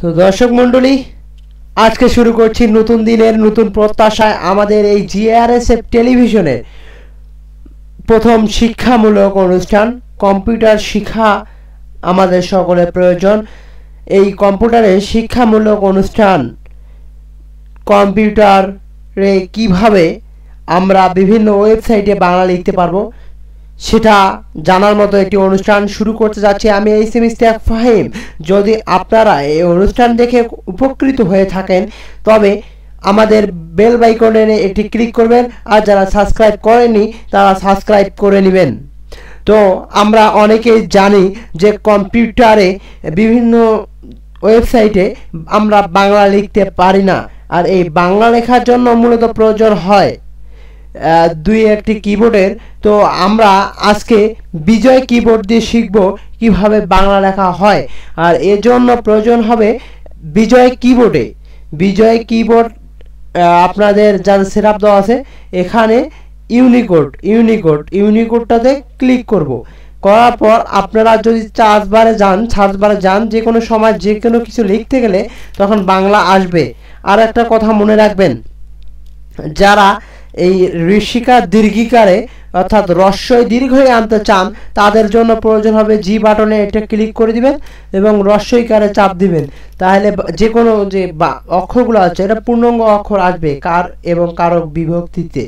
তো দর্শক মন্ডলী আজকে শুরু করছি নতুন দিনের নতুন প্রত্যাশায় আমাদের এই জিআরএসএফ টেলিভিশনের প্রথম শিক্ষামূলক অনুষ্ঠান কম্পিউটার শিক্ষা আমাদের সকলের প্রয়োজন এই কম্পিউটারে শিক্ষামূলক অনুষ্ঠান কম্পিউটারে কিভাবে আমরা বিভিন্ন ওয়েবসাইটে বাংলা লিখতে পারবো সেটা জানার মতো একটি অনুষ্ঠান শুরু করতে যাচ্ছি আমি এই সেমিস্টার ফাহিম যদি আপনারা এই অনুষ্ঠান দেখে উপকৃত হয়ে থাকেন তবে আমাদের বেল বাইকনে একটি ক্লিক করবেন আর যারা সাবস্ক্রাইব করেনি তারা সাবস্ক্রাইব করে নেবেন তো আমরা অনেকেই জানি যে কম্পিউটারে বিভিন্ন ওয়েবসাইটে আমরা বাংলা লিখতে পারি না আর এই বাংলা লেখার জন্য মূলত প্রয়োজন হয় দুই একটি কিবোর্ডের তো আমরা আজকে বিজয় কিবোর্ড দিয়ে শিখব কিভাবে বাংলা লেখা হয় আর এজন্য প্রয়োজন হবে বিজয় কিবোর্ডে বিজয় কিবোর্ড আপনাদের যার সেরাপ দেওয়া আছে এখানে ইউনিকোড ইউনিকোড ইউনিকোডটাতে ক্লিক করব করার পর আপনারা যদি চার্জবারে যান চার্জবারে যান যে কোনো সময় যে কোনো কিছু লিখতে গেলে তখন বাংলা আসবে আর একটা কথা মনে রাখবেন যারা এই ঋষিকা দীর্ঘিকারে অর্থাৎ রস্যই দীর্ঘই আনতে চান তাদের জন্য প্রয়োজন হবে জি বাটনে এটা ক্লিক করে দিবেন এবং রস্যইকারে চাপ দিবেন তাহলে যে কোনো যে অক্ষরগুলো আছে এটা পূর্ণাঙ্গ অক্ষর আসবে কার এবং কারক বিভক্তিতে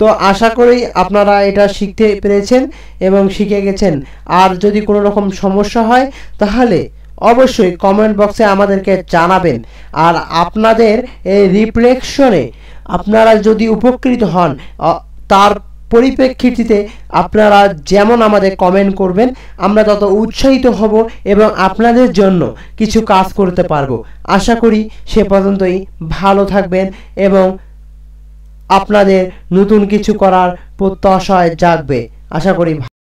তো আশা করি আপনারা এটা শিখতে পেরেছেন এবং শিখে গেছেন আর যদি কোনো রকম সমস্যা হয় তাহলে অবশ্যই কমেন্ট বক্সে আমাদেরকে জানাবেন আর আপনাদের এই রিফ্লেকশনে আপনারা যদি উপকৃত হন তার পরিপ্রেক্ষিতে আপনারা যেমন আমাদের কমেন্ট করবেন আমরা তত উৎসাহিত হব এবং আপনাদের জন্য কিছু কাজ করতে পারবো আশা করি সে পর্যন্তই ভালো থাকবেন এবং আপনাদের নতুন কিছু করার প্রত্যাশায় জাগবে আশা করি